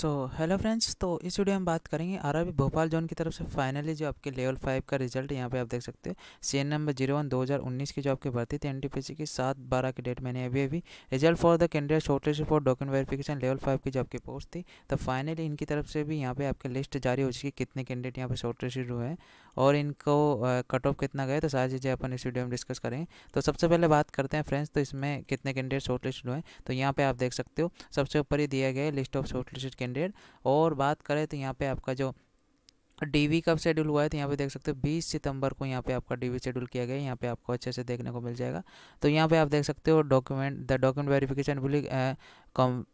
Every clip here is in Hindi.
सो हेलो फ्रेंड्स तो इस वीडियो में बात करेंगे आरआरबी भोपाल जोन की तरफ से फाइनली जो आपके लेवल फाइव का रिजल्ट यहाँ पे आप देख सकते हो सी नंबर जीरो वन दो हज़ार उन्नीस की जो आपकी भर्ती थी एनटीपीसी की सात बारह की डेट मैंने अभी अभी result for the candidate shortlist for document verification level five की जो आपकी पोस्ट थी तो फाइनली इनकी तरफ से भी यहाँ पे आपकी लिस्ट जारी हो चुकी कितने कैंडिडेट यहाँ पे शॉर्टलिस्ट हुए हैं और इनको कट ऑफ कितना गए तो सारी चीज़ें अपन इस वीडियो में डिस्कस करेंगे तो सबसे पहले बात करते हैं फ्रेंड्स तो इसमें कितने कैंडिडेट शॉर्टलिस्ट हुए हैं तो यहाँ पर आप देख सकते हो सबसे ऊपर ही दिया गया लिस्ट ऑफ शॉर्टलिस्ट एक्सटेंडेड और बात करें तो यहाँ पे आपका जो डीवी कब शेड्यूल हुआ है तो यहाँ पे देख सकते हो 20 सितंबर को यहाँ पे आपका डीवी शेड्यूल किया गया है यहाँ पे आपको अच्छे से देखने को मिल जाएगा तो यहाँ पे आप देख सकते हो document the document verification come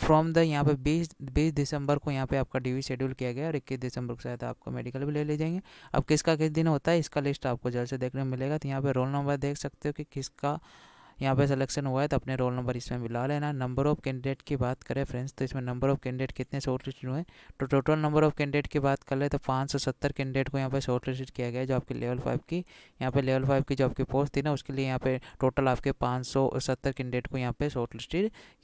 from the यहाँ पे 20 20 दिसंबर को यहाँ पे आपका डीवी शेड्यूल किया गया और 21 दिसंबर को शायद आपको मेडिकल भी ले ले जाएंगे अब किसका किस दिन होता है इसका लिस्ट आपको जल्द से देखने मिलेगा तो यहाँ पे रोल नंबर देख सकते हो कि किसका यहाँ पे सिलेक्शन हुआ है तो अपने रोल नंबर इसमें मिला लेना नंबर ऑफ कैंडिडेट की बात करें फ्रेंड्स तो इसमें नंबर ऑफ कैंडिडेट कितने शॉर्ट हुए तो टोटल नंबर ऑफ कैंडिडेट की बात कर ले तो पाँच सौ सत्तर कैंडिडेट को यहाँ पर शॉर्ट लिस्ट किया गया है जो आपके लेवल फाइव की यहाँ पर लेवल फाइव की जो आपकी पोस्ट थी ना उसके लिए यहाँ पे टोटल आपके पाँच सौ सत्तर कैंडिडेट को यहाँ पे शॉर्ट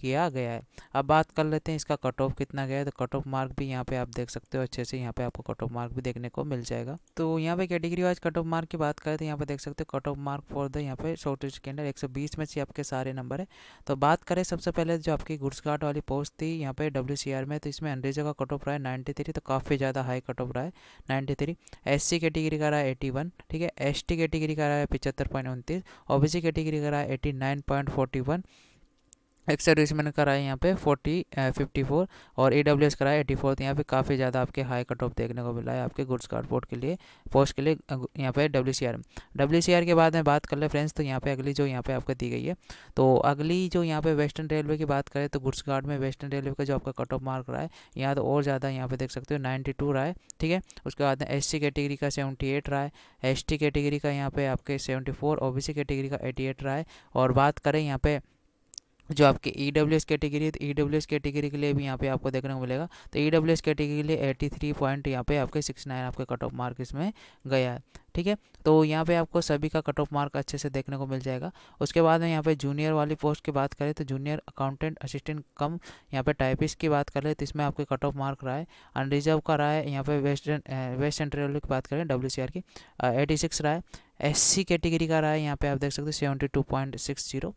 किया गया है अब बात कर लेते हैं इसका कट ऑफ कितना गया है तो कट ऑफ मार्क भी यहाँ पे आप देख सकते हो अच्छे से यहाँ पे आपको कट ऑफ मार्क भी देखने को मिल जाएगा तो यहाँ पे category wise cut off mark की बात करें तो यहाँ पे देख सकते हो cut off mark for the यहाँ पे शॉर्ट लिस्ट कैंडिडेट एक सौ बीस में से आपके सारे नंबर है तो बात करें सबसे पहले जो आपकी गुड्स घुड़सघाट वाली पोस्ट थी यहाँ पे डब्ल्यू में तो इसमें अंग्रेजों का कट ऑफ रहा है नाइन्टी थ्री तो काफ़ी ज़्यादा हाई कट ऑफ रहा है ninety three S C category का रहा है एटी वन ठीक है एस टी कैटेगरी का रहा है पिचहत्तर पॉइंट उनतीस ओ बी सी कैटेगरी का रहा है eighty nine point forty one एक सर्विस मैंने कराया यहाँ पे फोर्टी फिफ्टी फोर और ए डब्ल्यू एस कराया एटी फोर यहाँ पे काफ़ी ज़्यादा आपके हाई कट ऑफ देखने को मिला है आपके गुड्स कार्ड पोर्ट के लिए पोस्ट के लिए यहाँ पे W C R W C R के बाद में बात कर ले फ्रेंड्स तो यहाँ पे अगली जो यहाँ पे आपको दी गई है तो अगली जो यहाँ पे वेस्टर्न रेलवे की बात करें तो गुड्स कार्ड में वेस्टर्न रेलवे का जो आपका कट ऑफ मार्क रहा है यहाँ तो और ज़्यादा यहाँ पे देख सकते हो नाइन्टी टू रहा है ठीक है उसके बाद में एस सी कैटेगरी का सेवेंटी एट रहा है एस टी कैटेगरी का यहाँ पे आपके seventy four O B C category का एटी एट रहा है और बात करें यहाँ पे जो आपके ई डब्ल्यू एस कैटेगरी है तो ई डब्ल्यू एस कैटेगरी के लिए भी यहाँ पे आपको देखने को मिलेगा तो ई डब्ल्यू एस कैटेगरी के लिए एट्टी थ्री पॉइंट यहाँ पे आपके सिक्स नाइन आपके कट ऑफ मार्क इसमें गया है ठीक है तो यहाँ पे आपको सभी का कट ऑफ मार्क अच्छे से देखने को मिल जाएगा उसके बाद में यहाँ पे जूनियर वाली पोस्ट की बात करें तो जूनियर अकाउंटेंट असिस्टेंट कम यहाँ पे टाइपिस्ट की बात करें तो इसमें आपके कट ऑफ मार्क रहा है अनरिजर्व का रहा है यहाँ पे वेस्टर्न वेस्ट सेंट्रल वेस्ट की बात करें डब्ल्यू की एटी सिक्स रहा है एस कैटेगरी का रहा है यहाँ पे आप देख सकते हो seventy two point six zero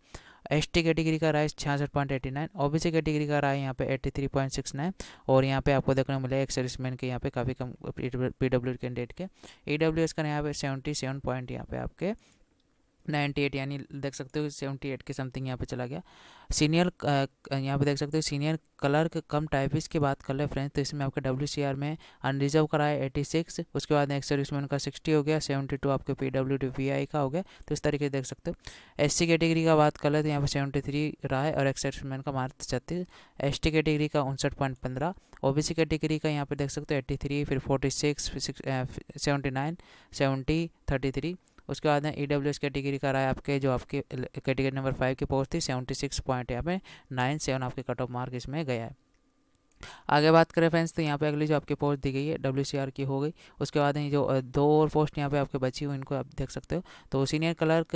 S T category का राइस छियासठ point eighty nine O B C category का रहा है यहाँ पे eighty three point six nine और यहाँ पे आपको देखने को मिला एक्स सर्विसमैन के यहाँ पे काफ़ी कम पी डब्ल्यू कैंडिडेट के ई डब्ल्यू एस का यहाँ पे सेवेंटी सेवन पॉइंट यहाँ पे आपके नाइन्टी एट यानी देख सकते हो सेवेंटी एट के समथिंग यहाँ पे चला गया सीनियर यहाँ पे देख सकते हो सीनियर क्लर्क कम टाइपिस की बात कर ले फ्रेंड्स तो इसमें आपके डब्ल्यू सी आर में अनरिजर्व कराया एटी सिक्स उसके बाद नेक्स्ट सर्विस में उनका सिक्सटी हो गया सेवेंटी टू आपके P W D V I का हो गया तो इस तरीके से देख सकते हो एस सी कैटेगरी का बात कर ले तो यहाँ पर सेवेंटी थ्री रहा है और एक्सर्विसमैन का मार्च छत्तीस एस टी कैटेगरी का उनसठ पॉइंट पंद्रह ओ बी सी कैटेगरी का यहाँ पर देख सकते हो एट्टी थ्री फिर forty six seventy nine seventy thirty three उसके बाद में ई डब्ल्यू एस कैटेगरी का रहा है आपके जो आपके कैटेगरी नंबर फाइव की पोस्ट थी सेवेंटी सिक्स पॉइंट यहाँ पे नाइन सेवन आपके कट ऑफ मार्क इसमें गया है आगे बात करें फ्रेंड्स तो यहाँ पे अगली जो आपकी पोस्ट दी गई है डब्ल्यू की हो गई उसके बाद जो दो और पोस्ट यहाँ पे आपके बची हुई इनको आप देख सकते हो तो सीनियर क्लर्क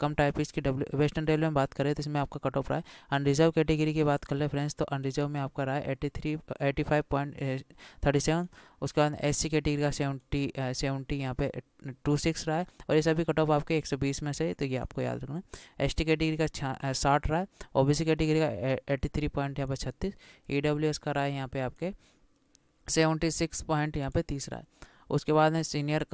कम टाइपिस की डब्ल्यू वेस्टर्न रेलवे में बात करें तो इसमें आपका कट ऑफ रहा है अनरिजर्व कैटेगरी की बात कर ले फ्रेंड्स तो अनरिजर्व में आपका रहा है eighty three five point thirty seven उसके बाद एस सी कैटेगरी का सेवेंटी सेवेंटी यहाँ पे टू सिक्स रहा है और ये सभी कट ऑफ आपके एक सौ बीस में से तो ये आपको याद रखना एस टी कैटेगरी का साठ रहा है ओ बी सी कैटेगरी का एट्टी थ्री पॉइंट यहाँ पर छत्तीस ई डब्ल्यू एस का रहा है यहाँ पे आपके सेवेंटी सिक्स पॉइंट यहाँ पे तीसरा है उसके बाद है senior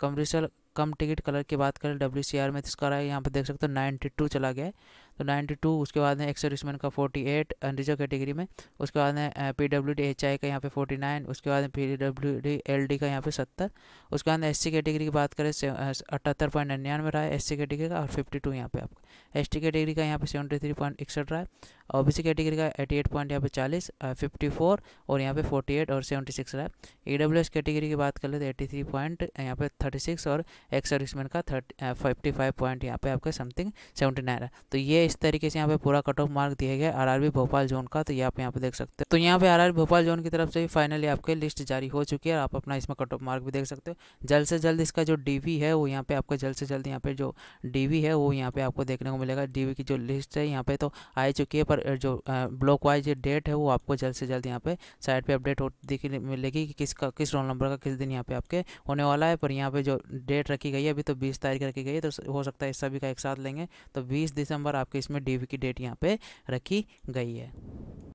commercial cum ticket clerk की बात करें डब्ल्यू में तो इसका रहा है यहाँ पे देख सकते हो नाइन्टी टू चला गया है तो 92 उसके बाद है सर्विसमैन का 48 रिजर्व कैटेगरी में उसके बाद है P W D H I का यहाँ पे 49 उसके बाद P W D L D का यहाँ पे 70 उसके बाद एस सी कैटेगरी की बात करें अठहत्तर पॉइंट निन्यानवे रहा है एस सी कैटेगरी का और 52 यहाँ पे आपका एस टी कैटेगरी का यहाँ पे 73.61 रहा है ओ बी सी कैटेगरी का 88 पॉइंट यहाँ पे 40 54 और यहाँ पे 48 और 76 रहा है ई डब्ल्यू एस कैटेगरी की बात कर ले तो एटी थ्री पॉइंट यहाँ पे 36 और एक्स सर्विसमैन का थर्टी फिफ्टी फाइव पॉइंट यहाँ पे आपका समथिंग सेवेंटी नाइन रहा तो ये इस तरीके से यहाँ पे पूरा कट ऑफ मार्क दिया गया आरआरबी भोपाल जोन का तो ये आप यहाँ पे देख सकते हो तो यहाँ पे आरआरबी भोपाल जोन की तरफ से फाइनली आपके लिस्ट जारी हो चुकी है आप अपना इसमें कट ऑफ मार्क भी देख सकते हो जल्द से जल्द इसका जो डी है वो यहाँ पे आपको जल्द से जल्द यहाँ पे जो डी है वो यहाँ पे आपको देखने को मिलेगा डी की जो लिस्ट है यहाँ पे तो आ चुकी है पर जो ब्लॉक वाइज डेट है वो आपको जल्द से जल्द यहाँ पे साइड पर अपडेट होती मिलेगी कि किसका किस रोल नंबर का किस दिन यहाँ पे आपके होने वाला है पर यहाँ पे जो डेट रखी गई है अभी तो बीस तारीख रखी गई है तो हो सकता है इस सभी का एक साथ लेंगे तो बीस दिसंबर आप आपके इसमें डी की डेट यहाँ पे रखी गई है